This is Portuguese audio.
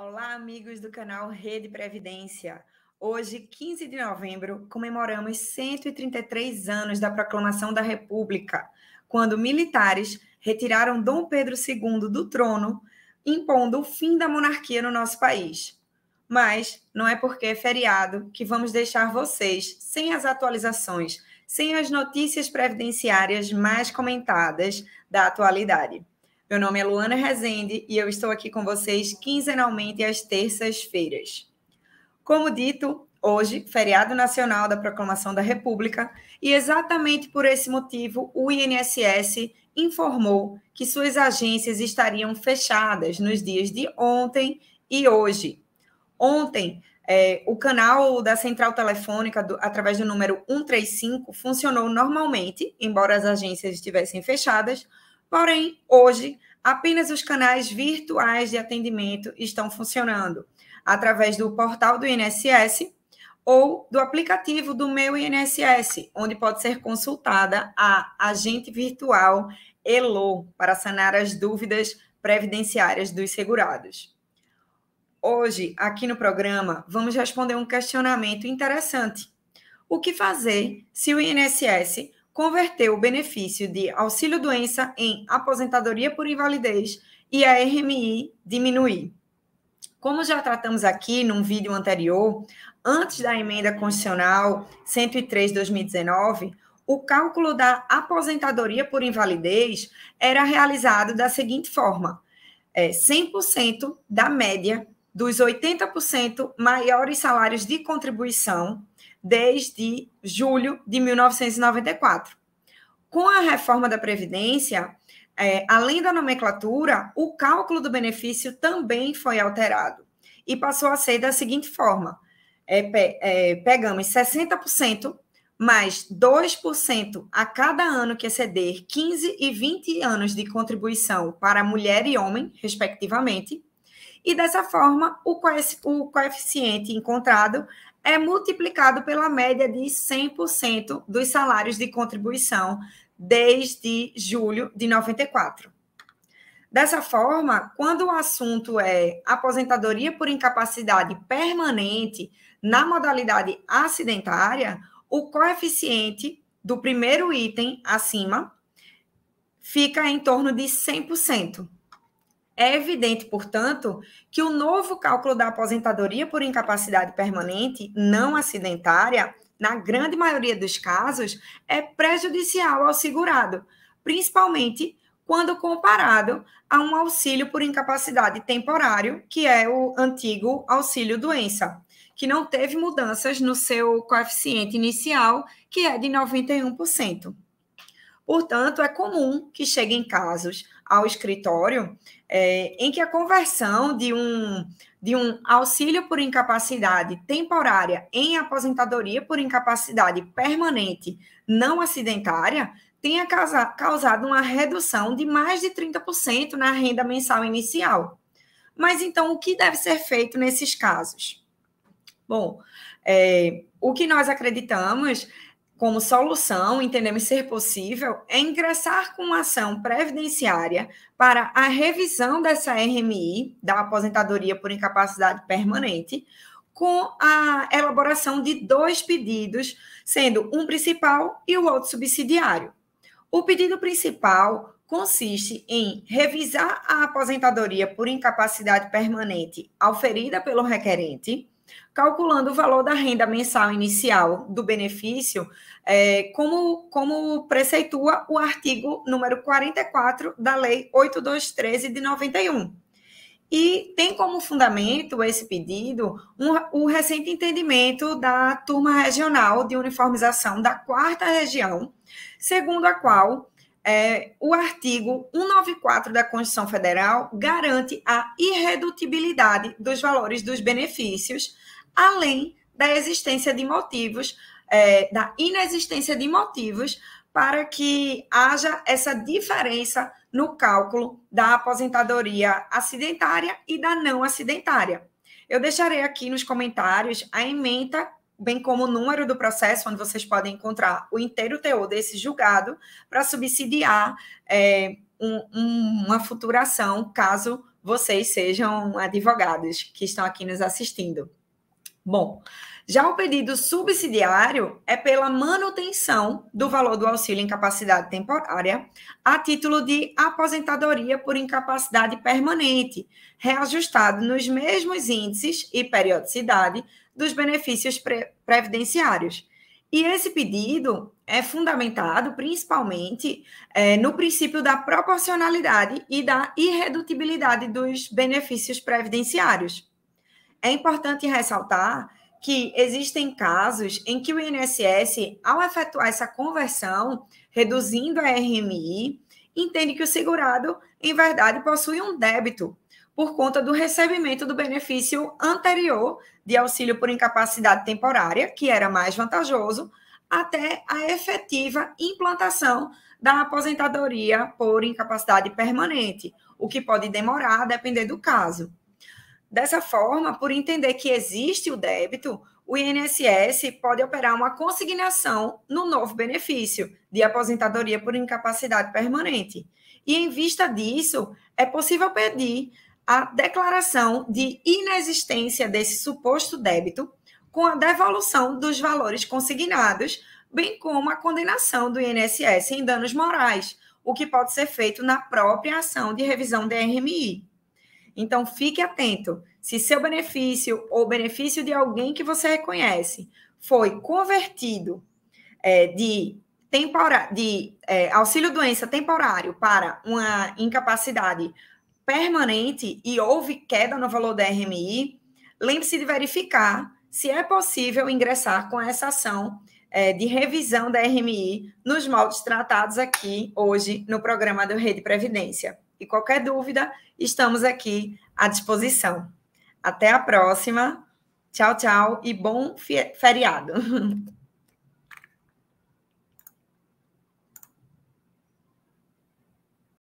Olá, amigos do canal Rede Previdência. Hoje, 15 de novembro, comemoramos 133 anos da proclamação da República, quando militares retiraram Dom Pedro II do trono, impondo o fim da monarquia no nosso país. Mas não é porque é feriado que vamos deixar vocês sem as atualizações, sem as notícias previdenciárias mais comentadas da atualidade. Meu nome é Luana Rezende e eu estou aqui com vocês quinzenalmente às terças-feiras. Como dito, hoje, feriado nacional da Proclamação da República, e exatamente por esse motivo, o INSS informou que suas agências estariam fechadas nos dias de ontem e hoje. Ontem, é, o canal da central telefônica, do, através do número 135, funcionou normalmente, embora as agências estivessem fechadas, Porém, hoje, apenas os canais virtuais de atendimento estão funcionando, através do portal do INSS ou do aplicativo do Meu INSS, onde pode ser consultada a agente virtual ELO para sanar as dúvidas previdenciárias dos segurados. Hoje, aqui no programa, vamos responder um questionamento interessante. O que fazer se o INSS converteu o benefício de auxílio-doença em aposentadoria por invalidez e a RMI diminuir. Como já tratamos aqui num vídeo anterior, antes da emenda constitucional 103/2019, o cálculo da aposentadoria por invalidez era realizado da seguinte forma: é 100% da média dos 80% maiores salários de contribuição desde julho de 1994. Com a reforma da Previdência, é, além da nomenclatura, o cálculo do benefício também foi alterado e passou a ser da seguinte forma: é, é, pegamos 60% mais 2% a cada ano que exceder 15 e 20 anos de contribuição para mulher e homem, respectivamente. E dessa forma, o coeficiente encontrado é multiplicado pela média de 100% dos salários de contribuição desde julho de 94. Dessa forma, quando o assunto é aposentadoria por incapacidade permanente na modalidade acidentária, o coeficiente do primeiro item acima fica em torno de 100%. É evidente, portanto, que o novo cálculo da aposentadoria por incapacidade permanente não acidentária, na grande maioria dos casos, é prejudicial ao segurado, principalmente quando comparado a um auxílio por incapacidade temporário, que é o antigo auxílio doença, que não teve mudanças no seu coeficiente inicial, que é de 91%. Portanto, é comum que cheguem casos ao escritório, é, em que a conversão de um, de um auxílio por incapacidade temporária em aposentadoria por incapacidade permanente não acidentária tenha causado uma redução de mais de 30% na renda mensal inicial. Mas então, o que deve ser feito nesses casos? Bom, é, o que nós acreditamos como solução, entendemos ser possível, é ingressar com uma ação previdenciária para a revisão dessa RMI, da aposentadoria por incapacidade permanente, com a elaboração de dois pedidos, sendo um principal e o outro subsidiário. O pedido principal consiste em revisar a aposentadoria por incapacidade permanente auferida pelo requerente calculando o valor da renda mensal inicial do benefício, é, como, como preceitua o artigo número 44 da Lei 8213 de 91. E tem como fundamento esse pedido um, o recente entendimento da turma regional de uniformização da quarta região, segundo a qual é, o artigo 194 da Constituição Federal garante a irredutibilidade dos valores dos benefícios, além da existência de motivos, é, da inexistência de motivos para que haja essa diferença no cálculo da aposentadoria acidentária e da não acidentária. Eu deixarei aqui nos comentários a emenda bem como o número do processo, onde vocês podem encontrar o inteiro teor desse julgado para subsidiar é, um, um, uma futuração, caso vocês sejam advogados que estão aqui nos assistindo. Bom, já o pedido subsidiário é pela manutenção do valor do auxílio incapacidade temporária a título de aposentadoria por incapacidade permanente, reajustado nos mesmos índices e periodicidade dos benefícios pre previdenciários. E esse pedido é fundamentado principalmente é, no princípio da proporcionalidade e da irredutibilidade dos benefícios previdenciários. É importante ressaltar que existem casos em que o INSS, ao efetuar essa conversão, reduzindo a RMI, entende que o segurado, em verdade, possui um débito por conta do recebimento do benefício anterior de auxílio por incapacidade temporária, que era mais vantajoso, até a efetiva implantação da aposentadoria por incapacidade permanente, o que pode demorar, a depender do caso. Dessa forma, por entender que existe o débito, o INSS pode operar uma consignação no novo benefício de aposentadoria por incapacidade permanente. E em vista disso, é possível pedir a declaração de inexistência desse suposto débito com a devolução dos valores consignados, bem como a condenação do INSS em danos morais, o que pode ser feito na própria ação de revisão DRMI. RMI. Então, fique atento. Se seu benefício ou benefício de alguém que você reconhece foi convertido é, de, tempora, de é, auxílio-doença temporário para uma incapacidade permanente e houve queda no valor da RMI, lembre-se de verificar se é possível ingressar com essa ação é, de revisão da RMI nos moldes tratados aqui hoje no programa do Rede Previdência. E qualquer dúvida, estamos aqui à disposição. Até a próxima. Tchau, tchau e bom feriado.